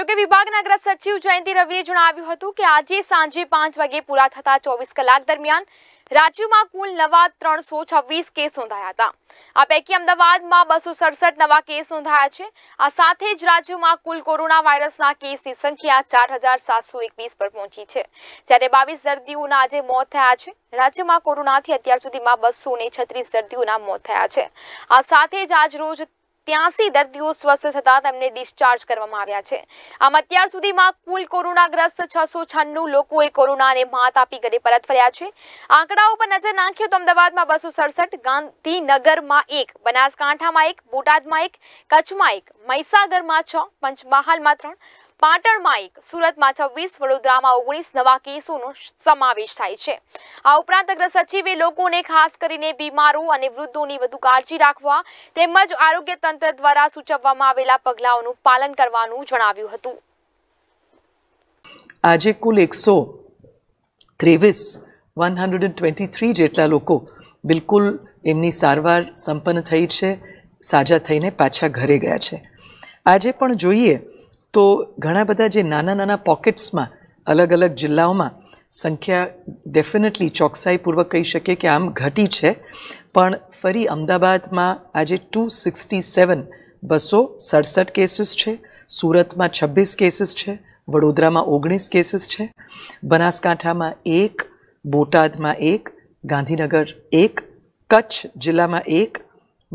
આરોગ્ય વિભાગના અગ્ર સચિવ જયંતિ રવિએ જણાવ્યું હતું કે આજે સાંજે પાંચ વાગે પૂરા થતા ચોવીસ કલાક દરમિયાન રાજ્યમાં કુલ નવા ત્રણસો છવ્વીસ કેસ નોંધાયા હતા આ પૈકી અમદાવાદમાં બસો સડસઠ નવા કેસ નોંધાયા છે આ સાથે જ રાજ્યમાં કુલ કોરોના વાયરસના કેસની સંખ્યા ચાર હજાર સાતસો એકવીસ પર પહોંચી છે જ્યારે બાવીસ દર્દીઓના આજે મોત થયા છે રાજ્યમાં કોરોનાથી અત્યાર સુધીમાં બસો છત્રીસ દર્દીઓના મોત થયા છે આ સાથે જ આજ રોજ ત્યાંસી દર્દીઓ સ્વસ્થ થતા તેમને ડિસ્ચાર્જ કરવામાં આવ્યા છે આમ અત્યાર સુધીમાં કુલ કોરોનાગ્રસ્ત છસો છન્નું લોકોએ કોરોનાને માત આપી ઘરે પરત ફર્યા છે આંકડાઓ પર નજર નાખ્યો તો અમદાવાદમાં બસો સડસઠ ગાંધીનગરમાં એક બનાસકાંઠામાં એક બોટાદમાં એક કચ્છમાં એક મહિસાગરમાં છ પંચમહાલમાં ત્રણ પાટણમાં એક સુરતમાં છવ્વીસ વડોદરામાં ઓગણીસ નવા કેસોનો સમાવેશ થાય છે આ ઉપરાંત અગ્ર સચિવે લોકોને ખાસ કરીને બીમારો અને વૃદ્ધોની વધુ કાળજી રાખવા તેમજ આરોગ્ય તંત્ર દ્વારા સૂચવવામાં આવેલા પગલાઓનું પાલન કરવાનું જણાવ્યું હતું આજે કુલ એકસો ત્રેવીસ વન હંડ્રેડ એન્ડ થ્રી જેટલા લોકો બિલકુલ એમની સારવાર સંપન્ન થઈ છે સાજા થઈને પાછા ઘરે ગયા છે આજે પણ જોઈએ તો ઘણા બધા જે નાના નાના પોકેટ્સમાં અલગ અલગ જિલ્લાઓમાં સંખ્યા ડેફિનેટલી ચોકસાઈપૂર્વક કહી શકીએ કે આમ ઘટી છે પણ ફરી અમદાવાદમાં આજે ટુ સિક્સટી સેવન બસો સડસઠ કેસીસ છે સુરતમાં છવ્વીસ કેસીસ છે વડોદરામાં ઓગણીસ કેસીસ છે બનાસકાંઠામાં એક બોટાદમાં એક ગાંધીનગર એક કચ્છ જિલ્લામાં એક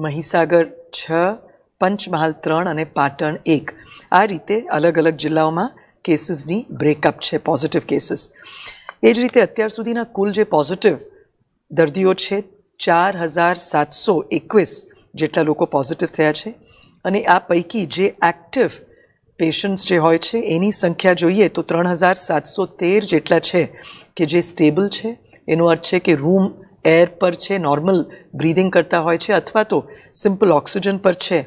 મહીસાગર છ પંચમહાલ ત્રણ અને પાટણ એક આ રીતે અલગ અલગ જિલ્લાઓમાં કેસીસની બ્રેકઅપ છે પોઝિટિવ કેસીસ એ જ રીતે અત્યાર સુધીના કુલ જે પોઝિટિવ દર્દીઓ છે ચાર હજાર સાતસો એકવીસ જેટલા લોકો પોઝિટિવ થયા છે અને આ પૈકી જે એક્ટિવ પેશન્ટ્સ જે હોય છે એની સંખ્યા જોઈએ તો ત્રણ હજાર સાતસો તેર જેટલા છે કે જે સ્ટેબલ છે એનો અર્થ છે કે રૂમ એર પર છે નોર્મલ બ્રીધિંગ કરતા હોય છે અથવા તો સિમ્પલ ઓક્સિજન પર છે